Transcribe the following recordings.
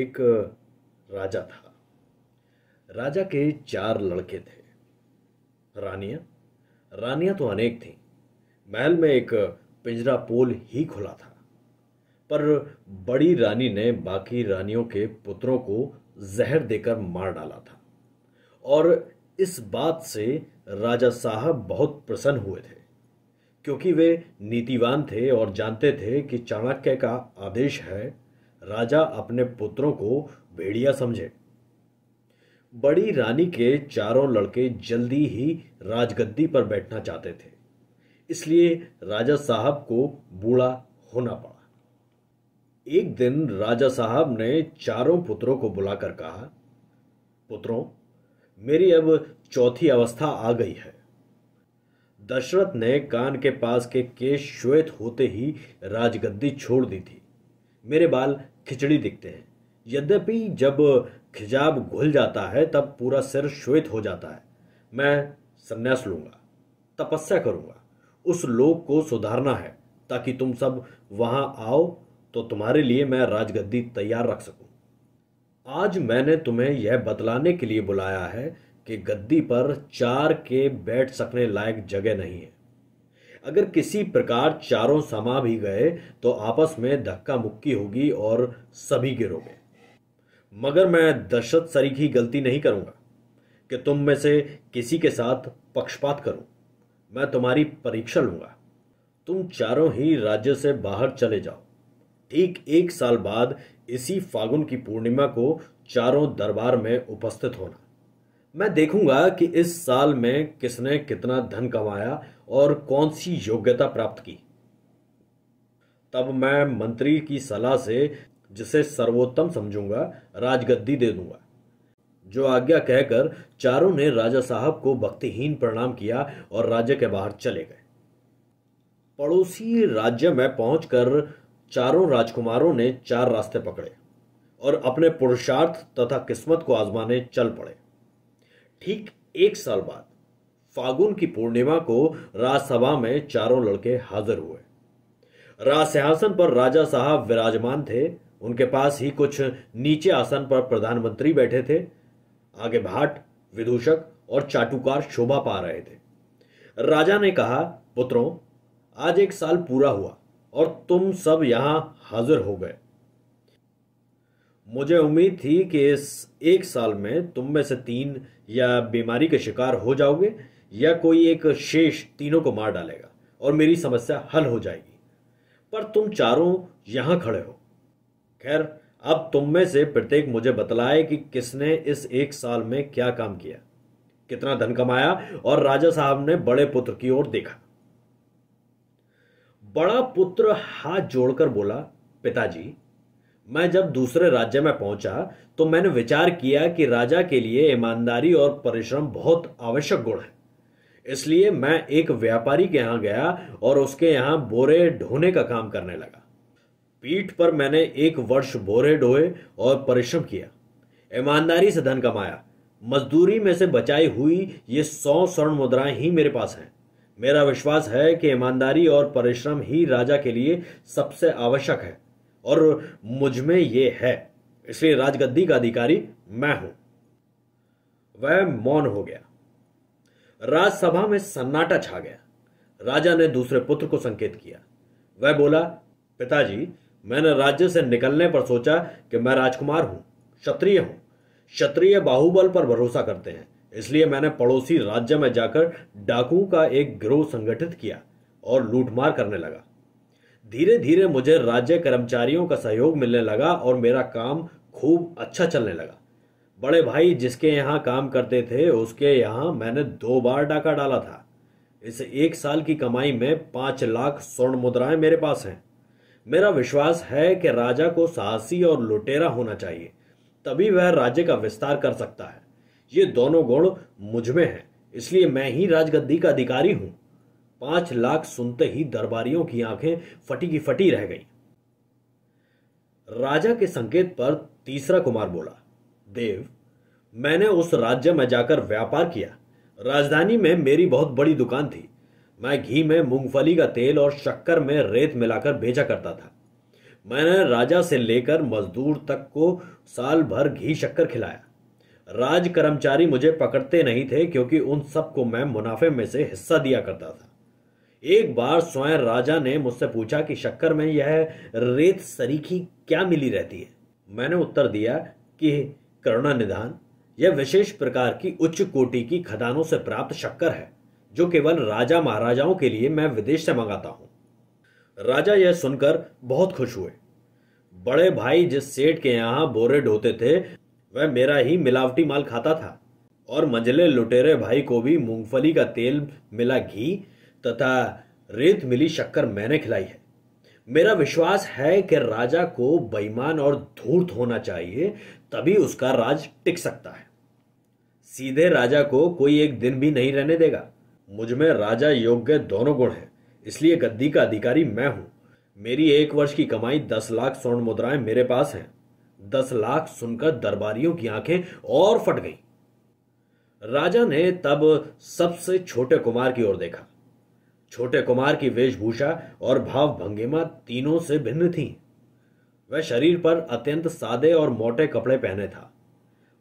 एक राजा था राजा के चार लड़के थे रानियां रानियां तो अनेक थी महल में एक पिंजरा पोल ही खुला था पर बड़ी रानी ने बाकी रानियों के पुत्रों को जहर देकर मार डाला था और इस बात से राजा साहब बहुत प्रसन्न हुए थे क्योंकि वे नीतिवान थे और जानते थे कि चाणक्य का आदेश है राजा अपने पुत्रों को भेड़िया समझे बड़ी रानी के चारों लड़के जल्दी ही राजगद्दी पर बैठना चाहते थे इसलिए राजा साहब को बूढ़ा होना पड़ा एक दिन राजा साहब ने चारों पुत्रों को बुलाकर कहा पुत्रों मेरी अब चौथी अवस्था आ गई है दशरथ ने कान के पास के केश श्वेत होते ही राजगद्दी छोड़ दी थी मेरे बाल खिचड़ी दिखते हैं यद्यपि जब खिजाब घुल जाता है तब पूरा सिर श्वेत हो जाता है मैं संन्यास लूंगा तपस्या करूंगा उस लोक को सुधारना है ताकि तुम सब वहां आओ तो तुम्हारे लिए मैं राजगद्दी तैयार रख सकूं आज मैंने तुम्हें यह बतलाने के लिए बुलाया है कि गद्दी पर चार के बैठ सकने लायक जगह नहीं है अगर किसी प्रकार चारों समा भी गए तो आपस में धक्का मुक्की होगी और सभी गिरोगे मगर मैं दहशत सरी की गलती नहीं करूंगा कि तुम में से किसी के साथ पक्षपात करूं मैं तुम्हारी परीक्षा लूंगा तुम चारों ही राज्य से बाहर चले जाओ ठीक एक साल बाद इसी फागुन की पूर्णिमा को चारों दरबार में उपस्थित होना मैं देखूंगा कि इस साल में किसने कितना धन कमाया और कौन सी योग्यता प्राप्त की तब मैं मंत्री की सलाह से जिसे सर्वोत्तम समझूंगा राजगद्दी दे दूंगा जो आज्ञा कहकर चारों ने राजा साहब को भक्तिहीन प्रणाम किया और राज्य के बाहर चले गए पड़ोसी राज्य में पहुंचकर चारों राजकुमारों ने चार रास्ते पकड़े और अपने पुरुषार्थ तथा किस्मत को आजमाने चल पड़े ठीक एक साल बाद फागुन की पूर्णिमा को राजसभा में चारों लड़के हाजिर हुए राजसिंहासन पर राजा साहब विराजमान थे उनके पास ही कुछ नीचे आसन पर प्रधानमंत्री बैठे थे आगे भाट विदूषक और चाटुकार शोभा पा रहे थे राजा ने कहा पुत्रों आज एक साल पूरा हुआ और तुम सब यहां हाजिर हो गए मुझे उम्मीद थी कि इस एक साल में तुम में से तीन या बीमारी के शिकार हो जाओगे या कोई एक शेष तीनों को मार डालेगा और मेरी समस्या हल हो जाएगी पर तुम चारों यहां खड़े हो खैर अब तुम में से प्रत्येक मुझे बतलाए कि किसने इस एक साल में क्या काम किया कितना धन कमाया और राजा साहब ने बड़े पुत्र की ओर देखा बड़ा पुत्र हाथ जोड़कर बोला पिताजी मैं जब दूसरे राज्य में पहुंचा तो मैंने विचार किया कि राजा के लिए ईमानदारी और परिश्रम बहुत आवश्यक गुण है इसलिए मैं एक व्यापारी के यहाँ गया और उसके यहाँ बोरे ढोने का काम करने लगा पीठ पर मैंने एक वर्ष बोरे ढोए और परिश्रम किया ईमानदारी से धन कमाया मजदूरी में से बचाई हुई ये सौ स्वर्ण मुद्राएं ही मेरे पास हैं मेरा विश्वास है कि ईमानदारी और परिश्रम ही राजा के लिए सबसे आवश्यक है और मुझमें ये है इसलिए राजगद्दी का अधिकारी मैं हूं वह मौन हो गया राजसभा में सन्नाटा छा गया राजा ने दूसरे पुत्र को संकेत किया वह बोला पिताजी मैंने राज्य से निकलने पर सोचा कि मैं राजकुमार हूं क्षत्रिय हूं क्षत्रिय बाहुबल पर भरोसा करते हैं इसलिए मैंने पड़ोसी राज्य में जाकर डाकू का एक गिरोह संगठित किया और लूटमार करने लगा धीरे धीरे मुझे राज्य कर्मचारियों का सहयोग मिलने लगा और मेरा काम खूब अच्छा चलने लगा बड़े भाई जिसके यहाँ काम करते थे उसके यहाँ मैंने दो बार डाका डाला था इस एक साल की कमाई में पाँच लाख स्वर्ण मुद्राएं मेरे पास हैं मेरा विश्वास है कि राजा को साहसी और लुटेरा होना चाहिए तभी वह राज्य का विस्तार कर सकता है ये दोनों गुण मुझमें हैं इसलिए मैं ही राजगद्दी का अधिकारी हूँ पांच लाख सुनते ही दरबारियों की आंखें फटी की फटी रह गईं। राजा के संकेत पर तीसरा कुमार बोला देव मैंने उस राज्य में जाकर व्यापार किया राजधानी में मेरी बहुत बड़ी दुकान थी मैं घी में मूंगफली का तेल और शक्कर में रेत मिलाकर बेचा करता था मैंने राजा से लेकर मजदूर तक को साल भर घी शक्कर खिलाया राज कर्मचारी मुझे पकड़ते नहीं थे क्योंकि उन सबको मैं मुनाफे में से हिस्सा दिया करता था एक बार स्वयं राजा ने मुझसे पूछा कि शक्कर में यह रेत सरीखी क्या मिली रहती है मैंने उत्तर दिया कि करुणा निधान यह विशेष प्रकार की उच्च कोटि की खदानों से प्राप्त शक्कर है जो केवल राजा महाराजाओं के लिए मैं विदेश से मंगाता हूं राजा यह सुनकर बहुत खुश हुए बड़े भाई जिस सेठ के यहाँ बोरे ढोते थे वह मेरा ही मिलावटी माल खाता था और मंजले लुटेरे भाई को भी मूंगफली का तेल मिला घी तथा रेत मिली शक्कर मैंने खिलाई है मेरा विश्वास है कि राजा को बेईमान और धूर्त होना चाहिए तभी उसका राज टिक सकता है सीधे राजा को कोई एक दिन भी नहीं रहने देगा मुझमें राजा योग्य दोनों गुण हैं इसलिए गद्दी का अधिकारी मैं हूं मेरी एक वर्ष की कमाई दस लाख स्वर्ण मुद्राएं मेरे पास हैं दस लाख सुनकर दरबारियों की आंखें और फट गईं। राजा ने तब सबसे छोटे कुमार की ओर देखा छोटे कुमार की वेशभूषा और भाव भंगिमा तीनों से भिन्न थी वह शरीर पर अत्यंत सादे और मोटे कपड़े पहने था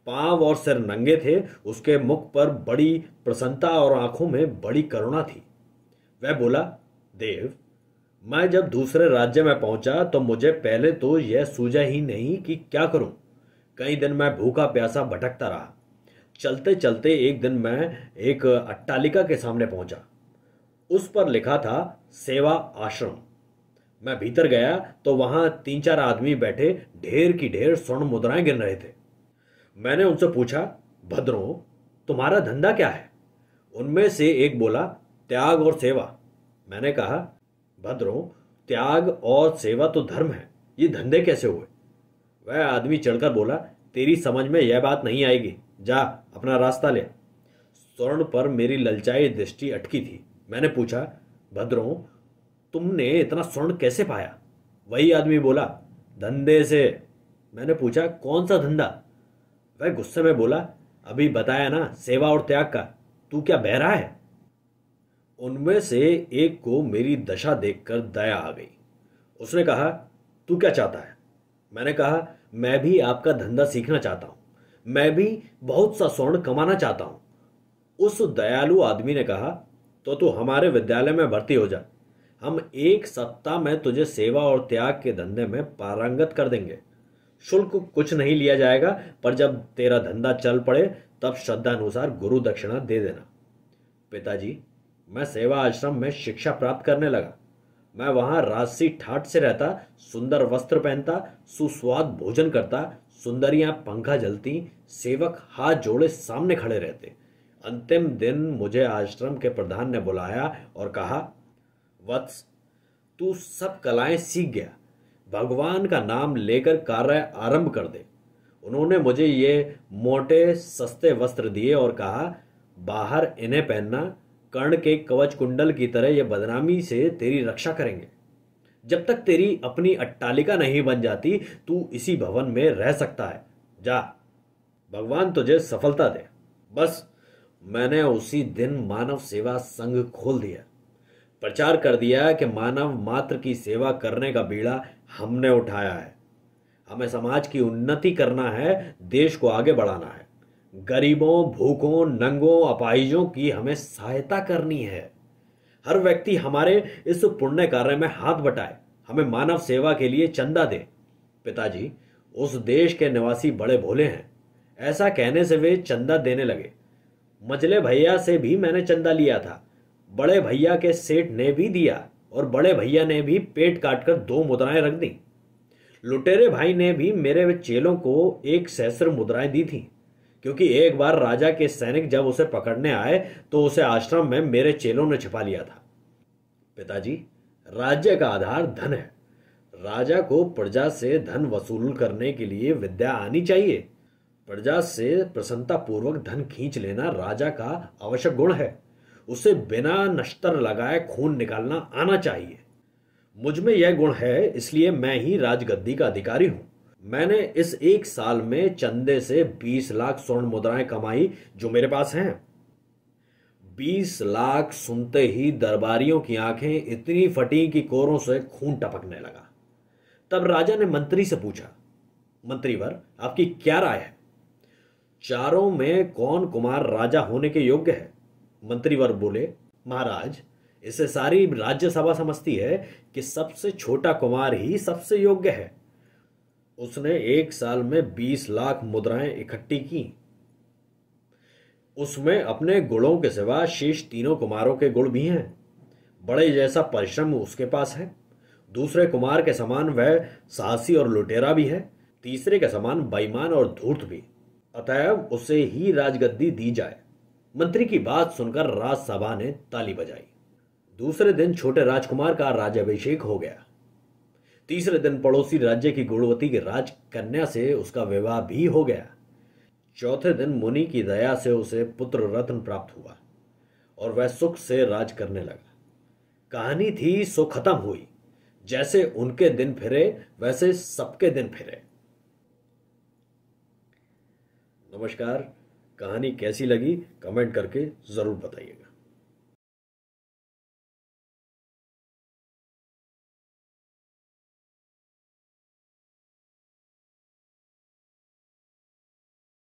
पांव और सिर नंगे थे उसके मुख पर बड़ी प्रसन्नता और आंखों में बड़ी करुणा थी वह बोला देव मैं जब दूसरे राज्य में पहुंचा तो मुझे पहले तो यह सूझा ही नहीं कि क्या करूं कई दिन मैं भूखा प्यासा भटकता रहा चलते चलते एक दिन मैं एक अट्टालिका के सामने पहुंचा उस पर लिखा था सेवा आश्रम मैं भीतर गया तो वहां तीन चार आदमी बैठे ढेर की ढेर स्वर्ण मुद्राएं गिन रहे थे मैंने उनसे पूछा भद्रो तुम्हारा धंधा क्या है उनमें से एक बोला त्याग और सेवा मैंने कहा भद्रो त्याग और सेवा तो धर्म है ये धंधे कैसे हुए वह आदमी चढ़कर बोला तेरी समझ में यह बात नहीं आएगी जा अपना रास्ता ले स्वर्ण पर मेरी ललचाई दृष्टि अटकी थी मैंने पूछा भद्रो तुमने इतना स्वर्ण कैसे पाया वही आदमी बोला धंधे से मैंने पूछा कौन सा धंधा वह गुस्से में बोला अभी बताया ना सेवा और त्याग का तू क्या बहरा है उनमें से एक को मेरी दशा देखकर दया आ गई उसने कहा तू क्या चाहता है मैंने कहा मैं भी आपका धंधा सीखना चाहता हूं मैं भी बहुत सा स्वर्ण कमाना चाहता हूं उस दयालु आदमी ने कहा तो तू हमारे विद्यालय में भर्ती हो जा हम एक सप्ताह में तुझे सेवा और त्याग के धंधे में पारंगत कर देंगे शुल्क कुछ नहीं लिया जाएगा पर जब तेरा धंधा चल पड़े तब श्रद्धा अनुसार गुरु दक्षिणा दे देना पिताजी मैं सेवा आश्रम में शिक्षा प्राप्त करने लगा मैं वहां राजसी ठाट से रहता सुंदर वस्त्र पहनता सुस्वाद भोजन करता सुंदरियां पंखा जलती सेवक हाथ जोड़े सामने खड़े रहते अंतिम दिन मुझे आश्रम के प्रधान ने बुलाया और कहा वत्स तू सब कलाएं सीख गया भगवान का नाम लेकर कार्य आरंभ कर दे उन्होंने मुझे ये मोटे सस्ते वस्त्र दिए और कहा बाहर इन्हें पहनना कर्ण के कवच कुंडल की तरह ये बदनामी से तेरी रक्षा करेंगे जब तक तेरी अपनी अट्टालिका नहीं बन जाती तू इसी भवन में रह सकता है जा भगवान तुझे सफलता दे बस मैंने उसी दिन मानव सेवा संघ खोल दिया प्रचार कर दिया कि मानव मात्र की सेवा करने का बीड़ा हमने उठाया है हमें समाज की उन्नति करना है देश को आगे बढ़ाना है गरीबों भूखों नंगों अपाहिजों की हमें सहायता करनी है हर व्यक्ति हमारे इस पुण्य कार्य में हाथ बटाए हमें मानव सेवा के लिए चंदा दे पिताजी उस देश के निवासी बड़े भोले हैं ऐसा कहने से वे चंदा देने लगे मजले भैया से भी मैंने चंदा लिया था बड़े भैया के सेठ ने भी दिया और बड़े भैया ने भी पेट काटकर दो मुद्राएं रख दी लुटेरे भाई ने भी मेरे चेलों को एक सहस्र मुद्राएं दी थी क्योंकि एक बार राजा के सैनिक जब उसे पकड़ने आए तो उसे आश्रम में मेरे चेलों ने छिपा लिया था पिताजी राज्य का आधार धन है राजा को प्रजा से धन वसूल करने के लिए विद्या आनी चाहिए प्रजा से प्रसन्नता पूर्वक धन खींच लेना राजा का आवश्यक गुण है उसे बिना नश्तर लगाए खून निकालना आना चाहिए मुझ में यह गुण है इसलिए मैं ही राजगद्दी का अधिकारी हूं मैंने इस एक साल में चंदे से बीस लाख स्वर्ण मुद्राएं कमाई जो मेरे पास हैं बीस लाख सुनते ही दरबारियों की आंखें इतनी फटी कि कोरों से खून टपकने लगा तब राजा ने मंत्री से पूछा मंत्रीवर आपकी क्या राय है चारों में कौन कुमार राजा होने के योग्य है मंत्रीवर बोले महाराज इसे सारी राज्यसभा समझती है कि सबसे छोटा कुमार ही सबसे योग्य है उसने एक साल में बीस लाख मुद्राएं इकट्ठी की उसमें अपने गुणों के सिवा शेष तीनों कुमारों के गुण भी हैं बड़े जैसा परिश्रम उसके पास है दूसरे कुमार के समान वह साहसी और लुटेरा भी है तीसरे के समान बेईमान और धूर्त भी अतएव उसे ही राजगद्दी दी जाए मंत्री की बात सुनकर राजसभा ने ताली बजाई दूसरे दिन छोटे राजकुमार का राजाभिषेक हो गया तीसरे दिन पड़ोसी राज्य की गुणवती राज कन्या से उसका विवाह भी हो गया चौथे दिन मुनि की दया से उसे पुत्र रत्न प्राप्त हुआ और वह सुख से राज करने लगा कहानी थी सो खत्म हुई जैसे उनके दिन फिरे वैसे सबके दिन फिरे नमस्कार कहानी कैसी लगी कमेंट करके ज़रूर बताइएगा